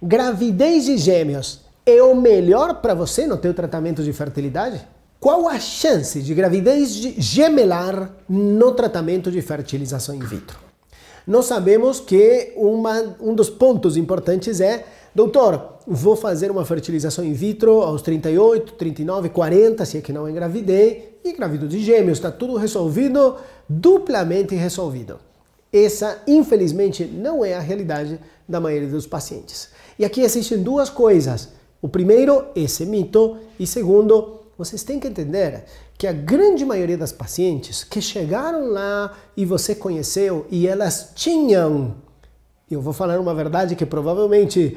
Gravidez de gêmeos é o melhor para você no teu tratamento de fertilidade? Qual a chance de gravidez gemelar no tratamento de fertilização in vitro? Nós sabemos que uma, um dos pontos importantes é, doutor, vou fazer uma fertilização in vitro aos 38, 39, 40, se é que não engravidei, e engravido de gêmeos, está tudo resolvido, duplamente resolvido. Essa, infelizmente, não é a realidade da maioria dos pacientes. E aqui existem duas coisas. O primeiro, esse mito. E segundo, vocês têm que entender que a grande maioria das pacientes que chegaram lá e você conheceu e elas tinham, eu vou falar uma verdade que provavelmente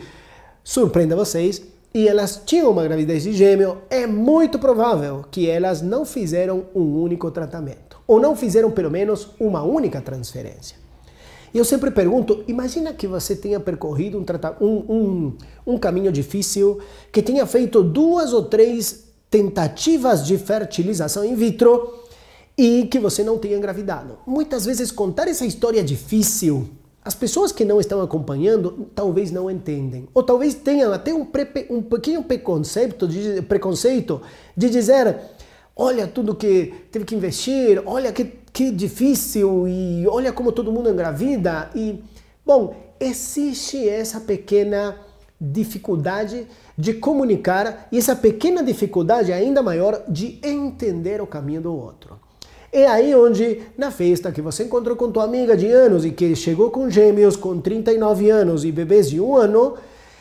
surpreenda vocês, e elas tinham uma gravidez de gêmeo, é muito provável que elas não fizeram um único tratamento, ou não fizeram pelo menos uma única transferência. E eu sempre pergunto: imagina que você tenha percorrido um, um, um, um caminho difícil, que tenha feito duas ou três tentativas de fertilização in vitro e que você não tenha engravidado. Muitas vezes contar essa história é difícil as pessoas que não estão acompanhando talvez não entendem, ou talvez tenham até um, pre, um pequeno preconceito de, preconceito de dizer: olha tudo que teve que investir, olha que que difícil e olha como todo mundo engravida e bom, existe essa pequena dificuldade de comunicar e essa pequena dificuldade ainda maior de entender o caminho do outro. É aí onde, na festa que você encontrou com tua amiga de anos e que chegou com gêmeos com 39 anos e bebês de um ano,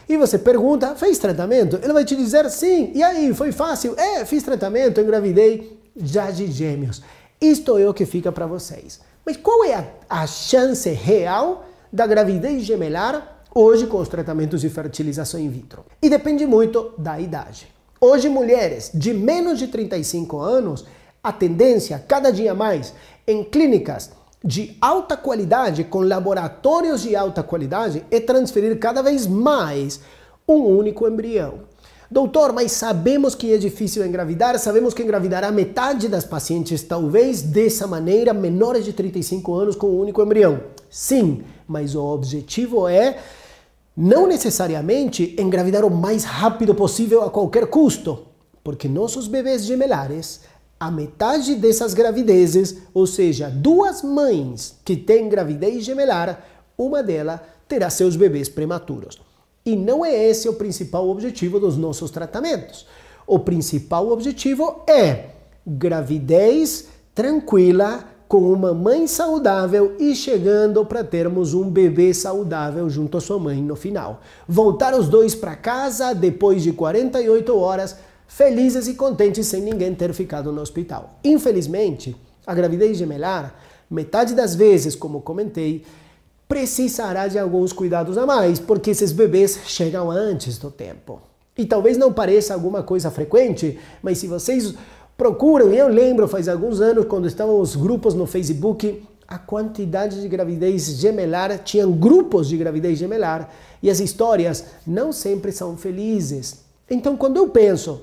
e você pergunta, fez tratamento? Ele vai te dizer sim. E aí, foi fácil? É, fiz tratamento, engravidei já de gêmeos. Isto é o que fica para vocês. Mas qual é a, a chance real da gravidez gemelar hoje com os tratamentos de fertilização in vitro? E depende muito da idade. Hoje, mulheres de menos de 35 anos, a tendência cada dia mais em clínicas de alta qualidade, com laboratórios de alta qualidade, é transferir cada vez mais um único embrião. Doutor, mas sabemos que é difícil engravidar, sabemos que engravidará metade das pacientes, talvez dessa maneira, menores de 35 anos com um único embrião. Sim, mas o objetivo é não necessariamente engravidar o mais rápido possível a qualquer custo, porque nossos bebês gemelares, a metade dessas gravidezes, ou seja, duas mães que têm gravidez gemelar, uma delas terá seus bebês prematuros. E não é esse o principal objetivo dos nossos tratamentos. O principal objetivo é gravidez tranquila, com uma mãe saudável e chegando para termos um bebê saudável junto à sua mãe no final. Voltar os dois para casa depois de 48 horas, felizes e contentes sem ninguém ter ficado no hospital. Infelizmente, a gravidez gemelar, metade das vezes, como comentei, precisará de alguns cuidados a mais, porque esses bebês chegam antes do tempo. E talvez não pareça alguma coisa frequente, mas se vocês procuram, eu lembro faz alguns anos quando estavam os grupos no Facebook, a quantidade de gravidez gemelar, tinham grupos de gravidez gemelar, e as histórias não sempre são felizes. Então, quando eu penso,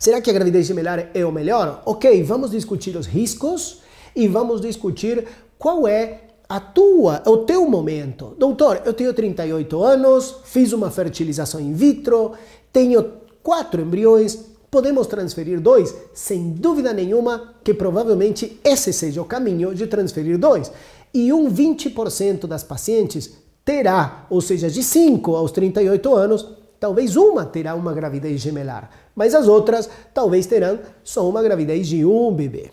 será que a gravidez gemelar é o melhor? Ok, vamos discutir os riscos e vamos discutir qual é a tua, é o teu momento. Doutor, eu tenho 38 anos, fiz uma fertilização in vitro, tenho quatro embriões, podemos transferir dois? Sem dúvida nenhuma que provavelmente esse seja o caminho de transferir dois. E um 20% das pacientes terá, ou seja, de 5 aos 38 anos, talvez uma terá uma gravidez gemelar, mas as outras talvez terão só uma gravidez de um bebê.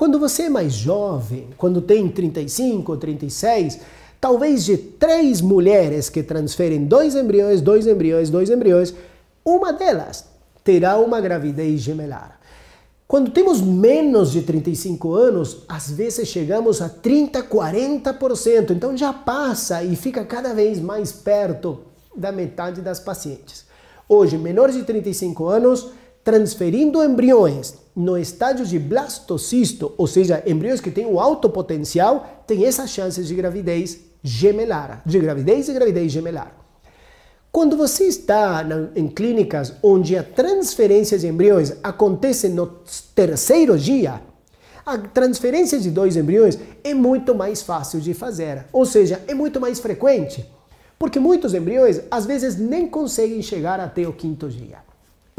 Quando você é mais jovem, quando tem 35 ou 36, talvez de três mulheres que transferem dois embriões, dois embriões, dois embriões, uma delas terá uma gravidez gemelar. Quando temos menos de 35 anos, às vezes chegamos a 30, 40%, então já passa e fica cada vez mais perto da metade das pacientes. Hoje, menores de 35 anos, transferindo embriões no estágio de blastocisto, ou seja, embriões que têm um alto potencial, têm essas chances de gravidez gemelar, de gravidez e gravidez gemelar. Quando você está em clínicas onde a transferência de embriões acontece no terceiro dia, a transferência de dois embriões é muito mais fácil de fazer, ou seja, é muito mais frequente, porque muitos embriões às vezes nem conseguem chegar até o quinto dia.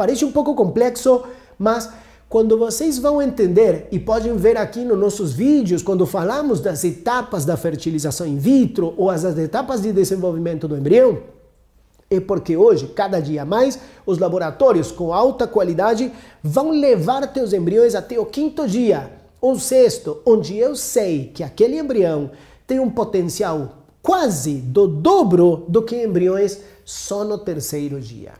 Parece um pouco complexo, mas quando vocês vão entender e podem ver aqui nos nossos vídeos, quando falamos das etapas da fertilização in vitro ou as etapas de desenvolvimento do embrião, é porque hoje, cada dia mais, os laboratórios com alta qualidade vão levar teus embriões até o quinto dia, ou sexto, onde eu sei que aquele embrião tem um potencial quase do dobro do que embriões só no terceiro dia.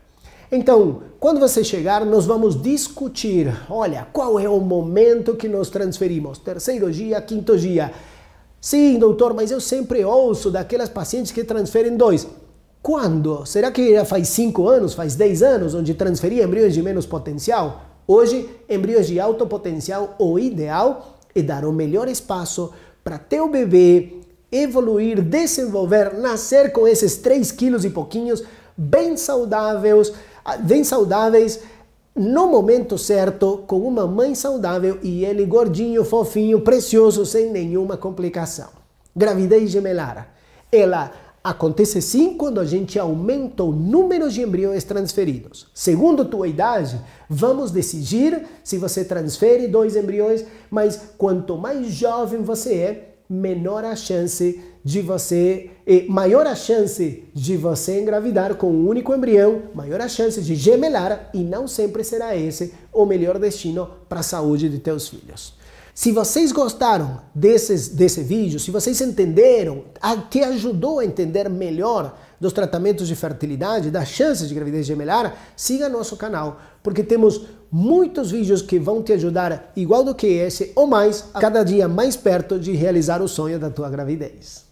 Então, quando você chegar, nós vamos discutir, olha, qual é o momento que nos transferimos, terceiro dia, quinto dia. Sim, doutor, mas eu sempre ouço daquelas pacientes que transferem dois. Quando? Será que já faz cinco anos, faz dez anos, onde transferia embriões de menos potencial? Hoje, embriões de alto potencial, o ideal é dar o melhor espaço para teu bebê evoluir, desenvolver, nascer com esses 3 quilos e pouquinhos, bem saudáveis, Vem saudáveis no momento certo, com uma mãe saudável e ele gordinho, fofinho, precioso, sem nenhuma complicação. Gravidez gemelar. Ela acontece sim quando a gente aumenta o número de embriões transferidos. Segundo tua idade, vamos decidir se você transfere dois embriões, mas quanto mais jovem você é, menor a chance de você, maior a chance de você engravidar com um único embrião, maior a chance de gemelar e não sempre será esse o melhor destino para a saúde de teus filhos. Se vocês gostaram desses, desse vídeo, se vocês entenderam, a, te ajudou a entender melhor dos tratamentos de fertilidade, das chances de gravidez gemelar, siga nosso canal, porque temos muitos vídeos que vão te ajudar, igual do que esse ou mais, a cada dia mais perto de realizar o sonho da tua gravidez.